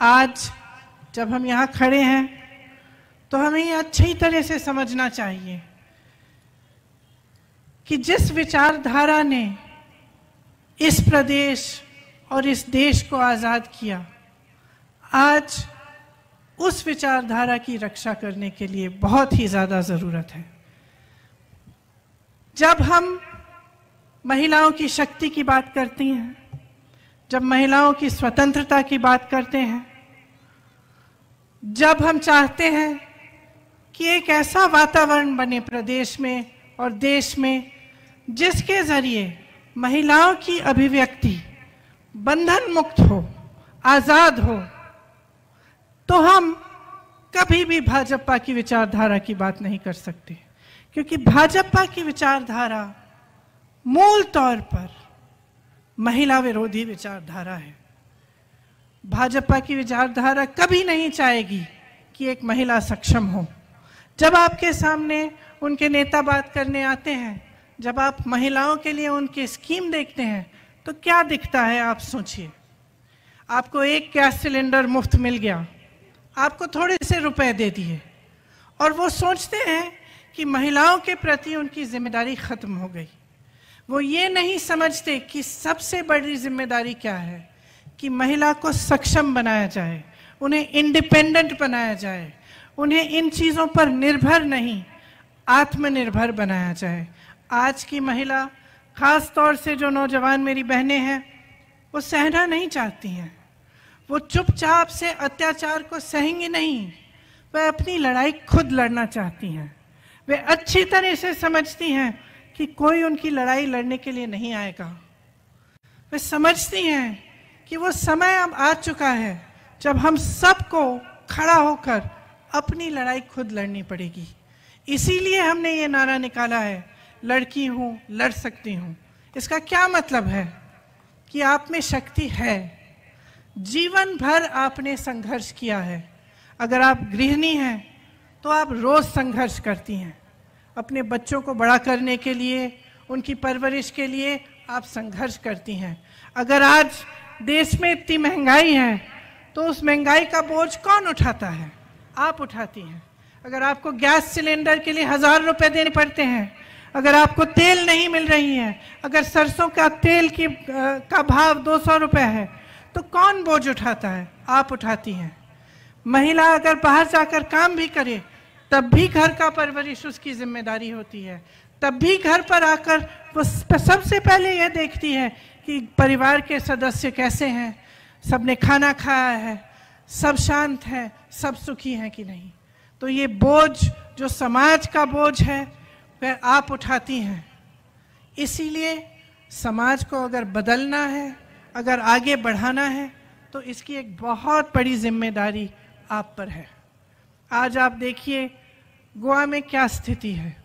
आज जब हम यहाँ खड़े हैं तो हमें अच्छी तरह से समझना चाहिए कि जिस विचारधारा ने इस प्रदेश और इस देश को आज़ाद किया आज उस विचारधारा की रक्षा करने के लिए बहुत ही ज़्यादा ज़रूरत है जब हम महिलाओं की शक्ति की बात करती हैं जब महिलाओं की स्वतंत्रता की बात करते हैं जब हम चाहते हैं कि एक ऐसा वातावरण बने प्रदेश में और देश में जिसके ज़रिए महिलाओं की अभिव्यक्ति बंधन मुक्त हो आज़ाद हो तो हम कभी भी भाजपा की विचारधारा की बात नहीं कर सकते क्योंकि भाजपा की विचारधारा मूल तौर पर महिला विरोधी विचारधारा है भाजपा की विचारधारा कभी नहीं चाहेगी कि एक महिला सक्षम हो जब आपके सामने उनके नेता बात करने आते हैं जब आप महिलाओं के लिए उनकी स्कीम देखते हैं तो क्या दिखता है आप सोचिए आपको एक गैस सिलेंडर मुफ्त मिल गया आपको थोड़े से रुपए दे दिए और वो सोचते हैं कि महिलाओं के प्रति उनकी जिम्मेदारी ख़त्म हो गई वो ये नहीं समझते कि सबसे बड़ी जिम्मेदारी क्या है कि महिला को सक्षम बनाया जाए उन्हें इंडिपेंडेंट बनाया जाए उन्हें इन चीज़ों पर निर्भर नहीं आत्मनिर्भर बनाया जाए आज की महिला खास तौर से जो नौजवान मेरी बहनें हैं वो सहना नहीं चाहती हैं वो चुपचाप से अत्याचार को सहेंगी नहीं वह अपनी लड़ाई खुद लड़ना चाहती हैं वे अच्छी तरह से समझती हैं कि कोई उनकी लड़ाई लड़ने के लिए नहीं आएगा वे समझती हैं कि वो समय अब आ चुका है जब हम सबको खड़ा होकर अपनी लड़ाई खुद लड़नी पड़ेगी इसीलिए हमने ये नारा निकाला है लड़की हूँ लड़ सकती हूँ इसका क्या मतलब है कि आप में शक्ति है जीवन भर आपने संघर्ष किया है अगर आप गृहिणी हैं तो आप रोज संघर्ष करती हैं अपने बच्चों को बड़ा करने के लिए उनकी परवरिश के लिए आप संघर्ष करती हैं अगर आज देश में इतनी महंगाई है तो उस महंगाई का बोझ कौन उठाता है आप उठाती हैं अगर आपको गैस सिलेंडर के लिए हज़ार रुपये देने पड़ते हैं अगर आपको तेल नहीं मिल रही है अगर सरसों का तेल की आ, का भाव दो सौ रुपये है तो कौन बोझ उठाता है आप उठाती हैं महिला अगर बाहर जाकर काम भी करे तब भी घर का परवरिश उसकी जिम्मेदारी होती है तब भी घर पर आकर वो सबसे पहले यह देखती है कि परिवार के सदस्य कैसे हैं सबने खाना खाया है सब शांत हैं सब सुखी हैं कि नहीं तो ये बोझ जो समाज का बोझ है वह आप उठाती हैं इसीलिए समाज को अगर बदलना है अगर आगे बढ़ाना है तो इसकी एक बहुत बड़ी जिम्मेदारी आप पर है आज आप देखिए गोवा में क्या स्थिति है